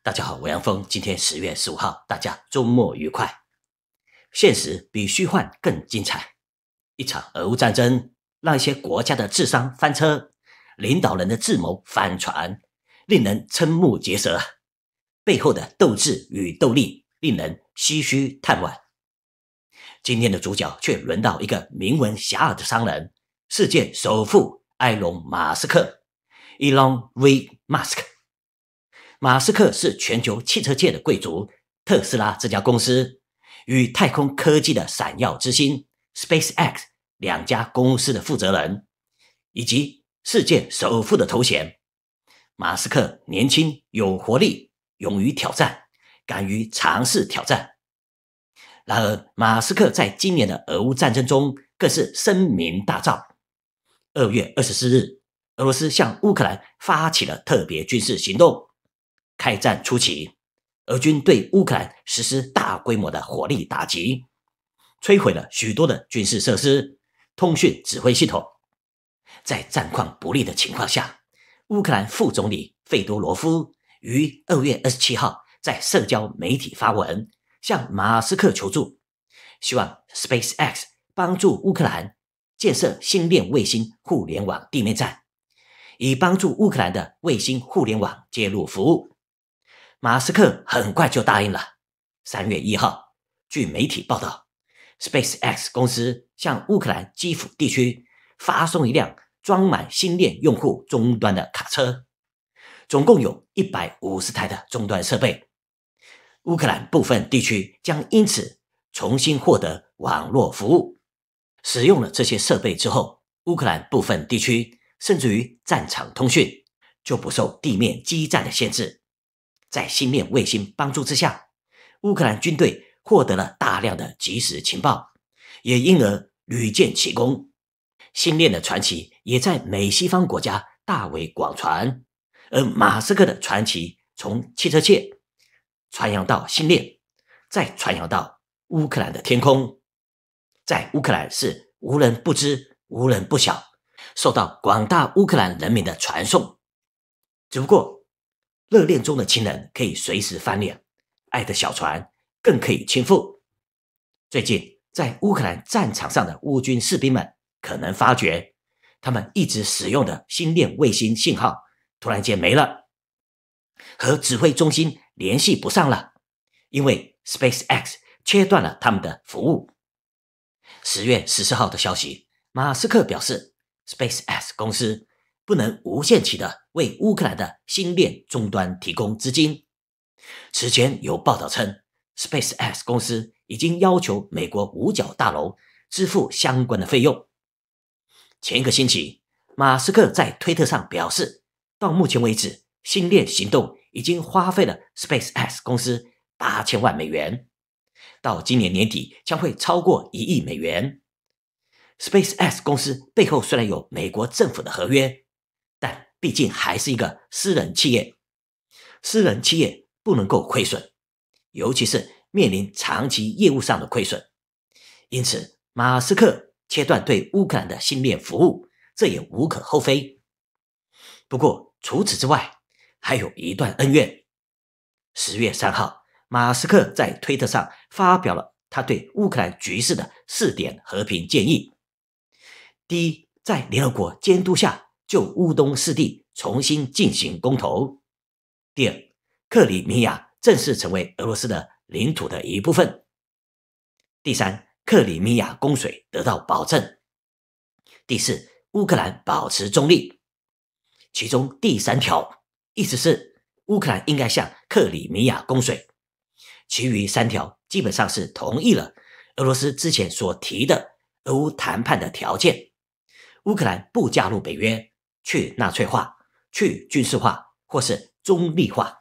大家好，我杨峰，今天十月十五号，大家周末愉快。现实比虚幻更精彩。一场俄乌战争让一些国家的智商翻车，领导人的智谋翻船，令人瞠目结舌。背后的斗志与斗力令人唏嘘叹惋。今天的主角却轮到一个名闻遐迩的商人，世界首富埃隆·马斯克 （Elon Musk）。马斯克是全球汽车界的贵族，特斯拉这家公司与太空科技的闪耀之星 SpaceX 两家公司的负责人，以及世界首富的头衔。马斯克年轻有活力，勇于挑战，敢于尝试挑战。然而，马斯克在今年的俄乌战争中更是声名大噪。二月二十四日，俄罗斯向乌克兰发起了特别军事行动。开战初期，俄军对乌克兰实施大规模的火力打击，摧毁了许多的军事设施、通讯指挥系统。在战况不利的情况下，乌克兰副总理费多罗夫于二月二十七号在社交媒体发文向马斯克求助，希望 SpaceX 帮助乌克兰建设星链卫星互联网地面站，以帮助乌克兰的卫星互联网接入服务。马斯克很快就答应了。三月一号，据媒体报道，Space X 公司向乌克兰基辅地区发送一辆装满星链用户终端的卡车，总共有一百五十台的终端设备。乌克兰部分地区将因此重新获得网络服务。使用了这些设备之后，乌克兰部分地区甚至于战场通讯就不受地面基站的限制。在星链卫星帮助之下，乌克兰军队获得了大量的及时情报，也因而屡建奇功。星链的传奇也在美西方国家大为广传，而马斯克的传奇从汽车界传扬到星链，再传扬到乌克兰的天空，在乌克兰是无人不知、无人不晓，受到广大乌克兰人民的传颂。只不过。热恋中的情人可以随时翻脸，爱的小船更可以倾覆。最近，在乌克兰战场上的乌军士兵们可能发觉，他们一直使用的心链卫星信号突然间没了，和指挥中心联系不上了，因为 SpaceX 切断了他们的服务。十月十四号的消息，马斯克表示，SpaceX 公司。不能无限期的为乌克兰的新链终端提供资金。此前有报道称，Space X 公司已经要求美国五角大楼支付相关的费用。前一个星期，马斯克在推特上表示，到目前为止，新链行动已经花费了 Space X 公司八千万美元，到今年年底将会超过一亿美元。Space X 公司背后虽然有美国政府的合约。毕竟还是一个私人企业，私人企业不能够亏损，尤其是面临长期业务上的亏损，因此马斯克切断对乌克兰的信念服务，这也无可厚非。不过除此之外，还有一段恩怨。十月三号，马斯克在推特上发表了他对乌克兰局势的四点和平建议：第一，在联合国监督下。就乌东四地重新进行公投。第二，克里米亚正式成为俄罗斯的领土的一部分。第三，克里米亚供水得到保证。第四，乌克兰保持中立。其中第三条意思是乌克兰应该向克里米亚供水。其余三条基本上是同意了俄罗斯之前所提的俄乌谈判的条件。乌克兰不加入北约。去纳粹化、去军事化，或是中立化。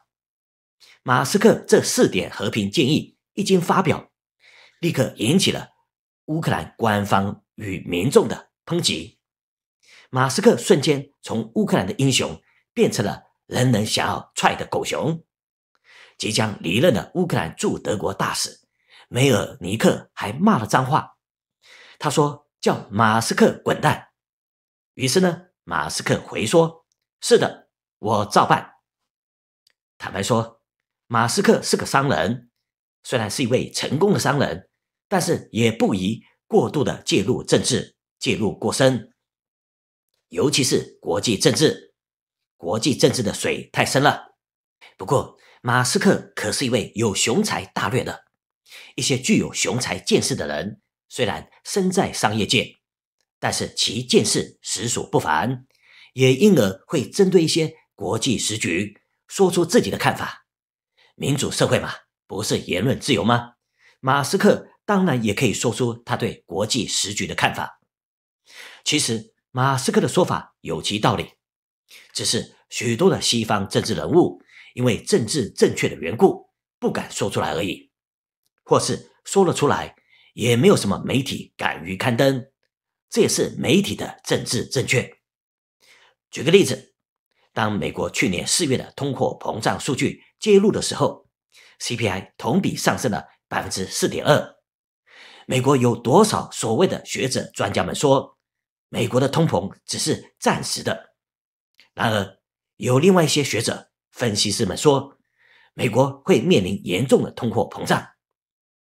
马斯克这四点和平建议一经发表，立刻引起了乌克兰官方与民众的抨击。马斯克瞬间从乌克兰的英雄变成了人人想要踹的狗熊。即将离任的乌克兰驻德国大使梅尔尼克还骂了脏话，他说：“叫马斯克滚蛋。”于是呢。马斯克回说：“是的，我照办。”坦白说，马斯克是个商人，虽然是一位成功的商人，但是也不宜过度的介入政治，介入过深，尤其是国际政治。国际政治的水太深了。不过，马斯克可是一位有雄才大略的，一些具有雄才见识的人，虽然身在商业界。但是其见识实属不凡，也因而会针对一些国际时局说出自己的看法。民主社会嘛，不是言论自由吗？马斯克当然也可以说出他对国际时局的看法。其实马斯克的说法有其道理，只是许多的西方政治人物因为政治正确的缘故不敢说出来而已，或是说了出来也没有什么媒体敢于刊登。这也是媒体的政治正确。举个例子，当美国去年四月的通货膨胀数据揭露的时候，CPI 同比上升了百分之四点二。美国有多少所谓的学者、专家们说，美国的通膨只是暂时的？然而，有另外一些学者、分析师们说，美国会面临严重的通货膨胀。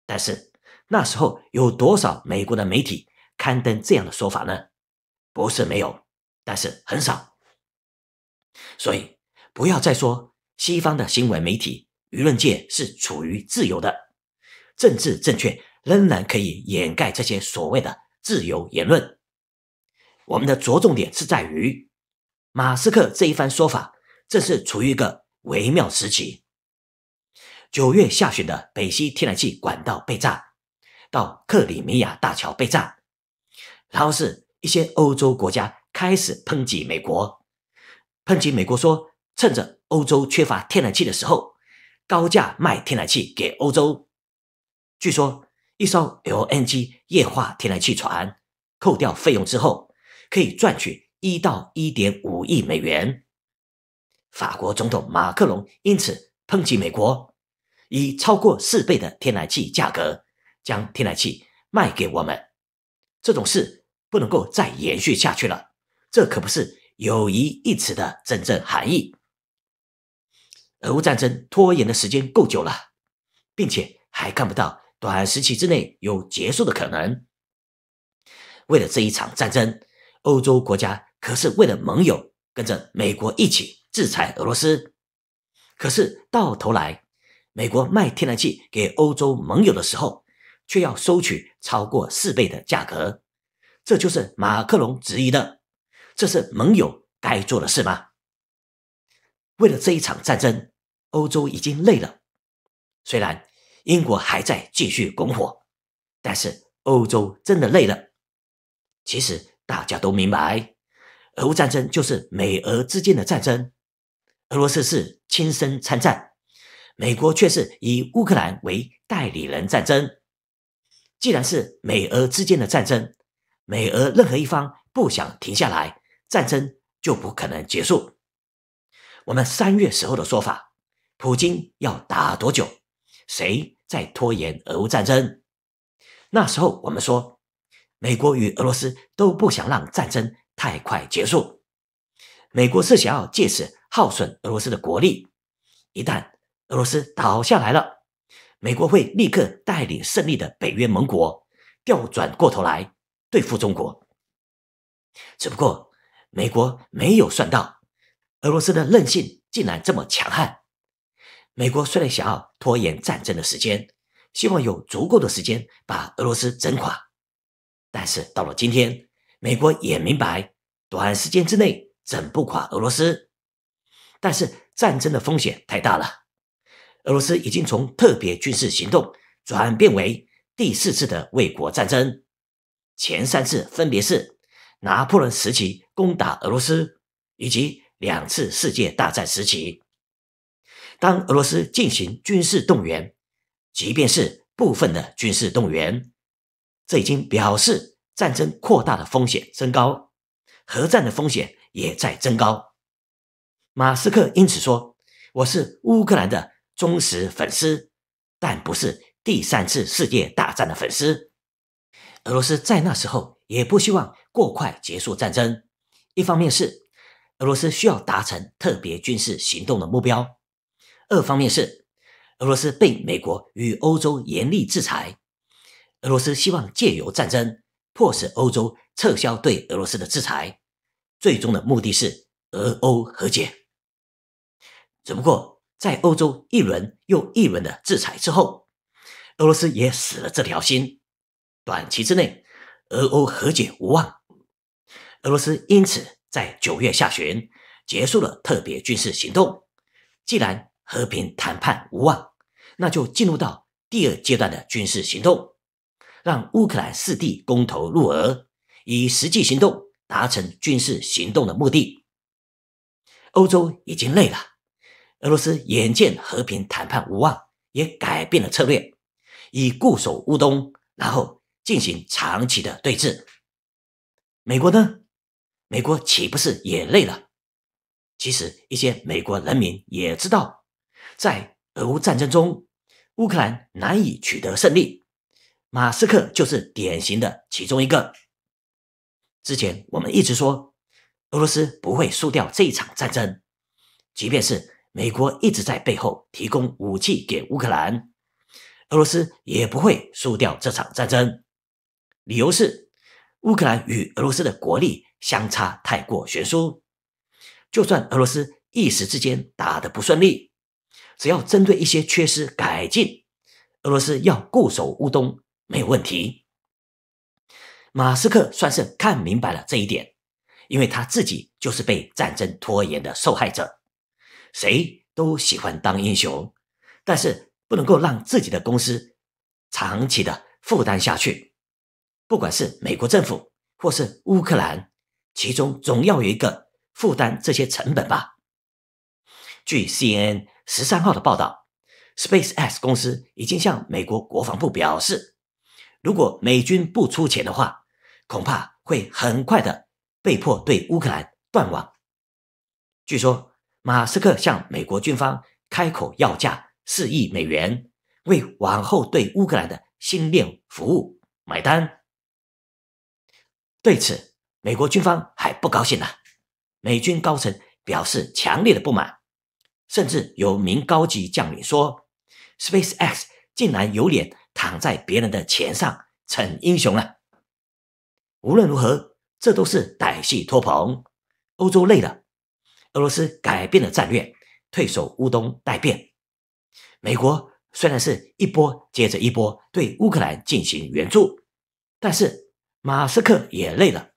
但是那时候有多少美国的媒体？刊登这样的说法呢，不是没有，但是很少。所以不要再说西方的新闻媒体、舆论界是处于自由的，政治正确仍然可以掩盖这些所谓的自由言论。我们的着重点是在于，马斯克这一番说法正是处于一个微妙时期。九月下旬的北溪天然气管道被炸，到克里米亚大桥被炸。然后是一些欧洲国家开始抨击美国，抨击美国说，趁着欧洲缺乏天然气的时候，高价卖天然气给欧洲。据说一艘 LNG 液化天然气船扣掉费用之后，可以赚取一到一点五亿美元。法国总统马克龙因此抨击美国，以超过四倍的天然气价格将天然气卖给我们，这种事。不能够再延续下去了，这可不是友谊一词的真正含义。俄乌战争拖延的时间够久了，并且还看不到短时期之内有结束的可能。为了这一场战争，欧洲国家可是为了盟友跟着美国一起制裁俄罗斯，可是到头来，美国卖天然气给欧洲盟友的时候，却要收取超过四倍的价格。这就是马克龙质疑的，这是盟友该做的事吗？为了这一场战争，欧洲已经累了。虽然英国还在继续拱火，但是欧洲真的累了。其实大家都明白，俄乌战争就是美俄之间的战争。俄罗斯是亲身参战，美国却是以乌克兰为代理人战争。既然是美俄之间的战争，美俄任何一方不想停下来，战争就不可能结束。我们三月时候的说法，普京要打多久？谁在拖延俄乌战争？那时候我们说，美国与俄罗斯都不想让战争太快结束。美国是想要借此耗损俄罗斯的国力，一旦俄罗斯倒下来了，美国会立刻带领胜利的北约盟国调转过头来。对付中国，只不过美国没有算到俄罗斯的韧性竟然这么强悍。美国虽然想要拖延战争的时间，希望有足够的时间把俄罗斯整垮，但是到了今天，美国也明白，短时间之内整不垮俄罗斯。但是战争的风险太大了，俄罗斯已经从特别军事行动转变为第四次的卫国战争。前三次分别是拿破仑时期攻打俄罗斯，以及两次世界大战时期。当俄罗斯进行军事动员，即便是部分的军事动员，这已经表示战争扩大的风险升高，核战的风险也在增高。马斯克因此说：“我是乌克兰的忠实粉丝，但不是第三次世界大战的粉丝。”俄罗斯在那时候也不希望过快结束战争，一方面是俄罗斯需要达成特别军事行动的目标，二方面是俄罗斯被美国与欧洲严厉制裁，俄罗斯希望借由战争迫使欧洲撤销对俄罗斯的制裁，最终的目的是俄欧和解。只不过在欧洲一轮又一轮的制裁之后，俄罗斯也死了这条心。短期之内，俄欧和解无望，俄罗斯因此在九月下旬结束了特别军事行动。既然和平谈判无望，那就进入到第二阶段的军事行动，让乌克兰四地公投入俄，以实际行动达成军事行动的目的。欧洲已经累了，俄罗斯眼见和平谈判无望，也改变了策略，以固守乌东，然后。进行长期的对峙，美国呢？美国岂不是也累了？其实，一些美国人民也知道，在俄乌战争中，乌克兰难以取得胜利。马斯克就是典型的其中一个。之前我们一直说，俄罗斯不会输掉这一场战争，即便是美国一直在背后提供武器给乌克兰，俄罗斯也不会输掉这场战争。理由是，乌克兰与俄罗斯的国力相差太过悬殊。就算俄罗斯一时之间打得不顺利，只要针对一些缺失改进，俄罗斯要固守乌东没有问题。马斯克算是看明白了这一点，因为他自己就是被战争拖延的受害者。谁都喜欢当英雄，但是不能够让自己的公司长期的负担下去。不管是美国政府，或是乌克兰，其中总要有一个负担这些成本吧。据 CNN 十三号的报道，SpaceX 公司已经向美国国防部表示，如果美军不出钱的话，恐怕会很快的被迫对乌克兰断网。据说，马斯克向美国军方开口要价四亿美元，为往后对乌克兰的星链服务买单。对此，美国军方还不高兴呢。美军高层表示强烈的不满，甚至有名高级将领说：“SpaceX 竟然有脸躺在别人的钱上逞英雄了。”无论如何，这都是歹戏托棚。欧洲累了，俄罗斯改变了战略，退守乌东待变。美国虽然是一波接着一波对乌克兰进行援助，但是。马斯克也累了。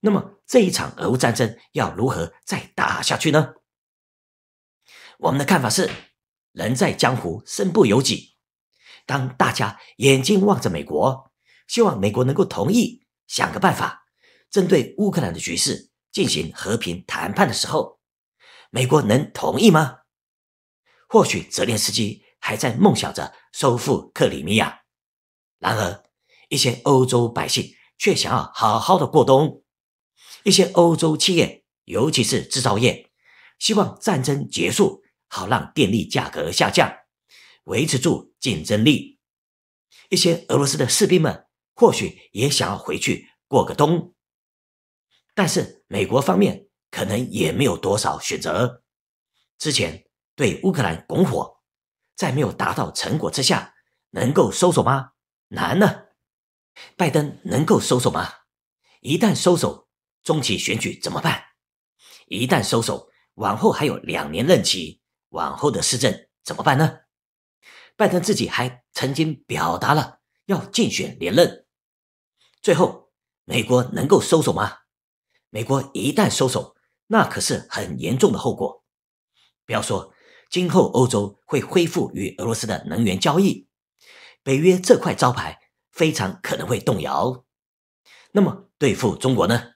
那么这一场俄乌战争要如何再打下去呢？我们的看法是：人在江湖，身不由己。当大家眼睛望着美国，希望美国能够同意想个办法，针对乌克兰的局势进行和平谈判的时候，美国能同意吗？或许泽连斯基还在梦想着收复克里米亚，然而。一些欧洲百姓却想要好好的过冬，一些欧洲企业，尤其是制造业，希望战争结束，好让电力价格下降，维持住竞争力。一些俄罗斯的士兵们或许也想要回去过个冬，但是美国方面可能也没有多少选择。之前对乌克兰拱火，在没有达到成果之下，能够收手吗？难呢。拜登能够收手吗？一旦收手，中期选举怎么办？一旦收手，往后还有两年任期，往后的施政怎么办呢？拜登自己还曾经表达了要竞选连任。最后，美国能够收手吗？美国一旦收手，那可是很严重的后果。不要说今后欧洲会恢复与俄罗斯的能源交易，北约这块招牌。非常可能会动摇。那么对付中国呢？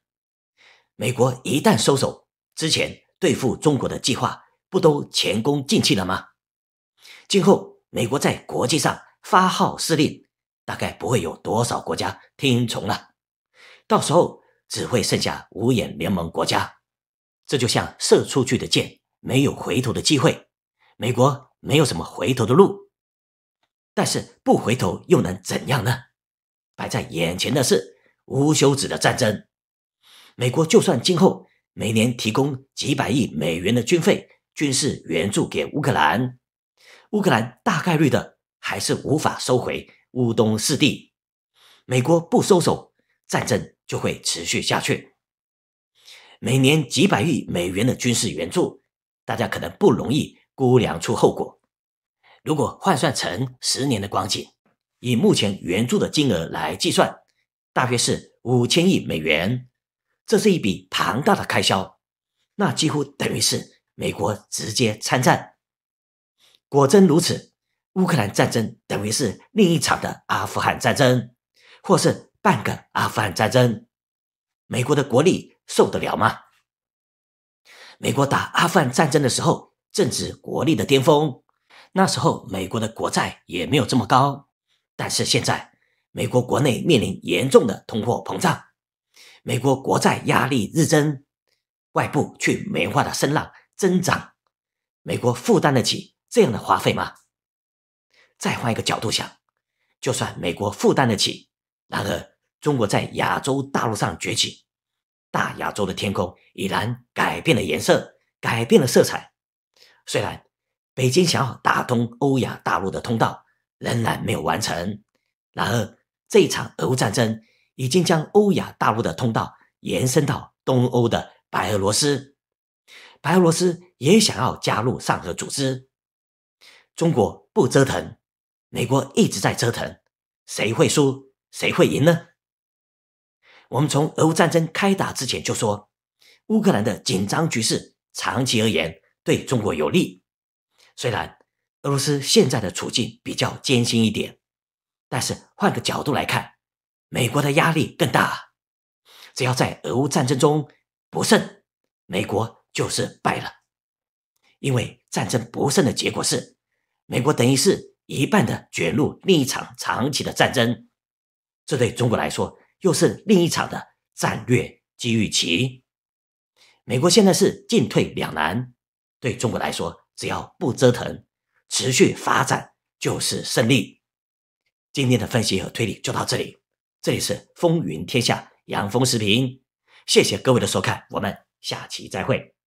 美国一旦收手，之前对付中国的计划不都前功尽弃了吗？今后美国在国际上发号施令，大概不会有多少国家听从了。到时候只会剩下五眼联盟国家。这就像射出去的箭，没有回头的机会。美国没有什么回头的路。但是不回头又能怎样呢？摆在眼前的是无休止的战争。美国就算今后每年提供几百亿美元的军费军事援助给乌克兰，乌克兰大概率的还是无法收回乌东四地。美国不收手，战争就会持续下去。每年几百亿美元的军事援助，大家可能不容易估量出后果。如果换算成十年的光景。以目前援助的金额来计算，大约是五千亿美元，这是一笔庞大的开销，那几乎等于是美国直接参战。果真如此，乌克兰战争等于是另一场的阿富汗战争，或是半个阿富汗战争，美国的国力受得了吗？美国打阿富汗战争的时候正值国力的巅峰，那时候美国的国债也没有这么高。但是现在，美国国内面临严重的通货膨胀，美国国债压力日增，外部去美化的声浪增长，美国负担得起这样的花费吗？再换一个角度想，就算美国负担得起，然而中国在亚洲大陆上崛起，大亚洲的天空已然改变了颜色，改变了色彩。虽然北京想要打通欧亚大陆的通道。仍然没有完成。然而，这场俄乌战争已经将欧亚大陆的通道延伸到东欧的白俄罗斯，白俄罗斯也想要加入上合组织。中国不折腾，美国一直在折腾，谁会输，谁会赢呢？我们从俄乌战争开打之前就说，乌克兰的紧张局势长期而言对中国有利，虽然。俄罗斯现在的处境比较艰辛一点，但是换个角度来看，美国的压力更大。只要在俄乌战争中不胜，美国就是败了。因为战争不胜的结果是，美国等于是一半的卷入另一场长期的战争。这对中国来说，又是另一场的战略机遇期。美国现在是进退两难，对中国来说，只要不折腾。持续发展就是胜利。今天的分析和推理就到这里，这里是风云天下杨峰视频，谢谢各位的收看，我们下期再会。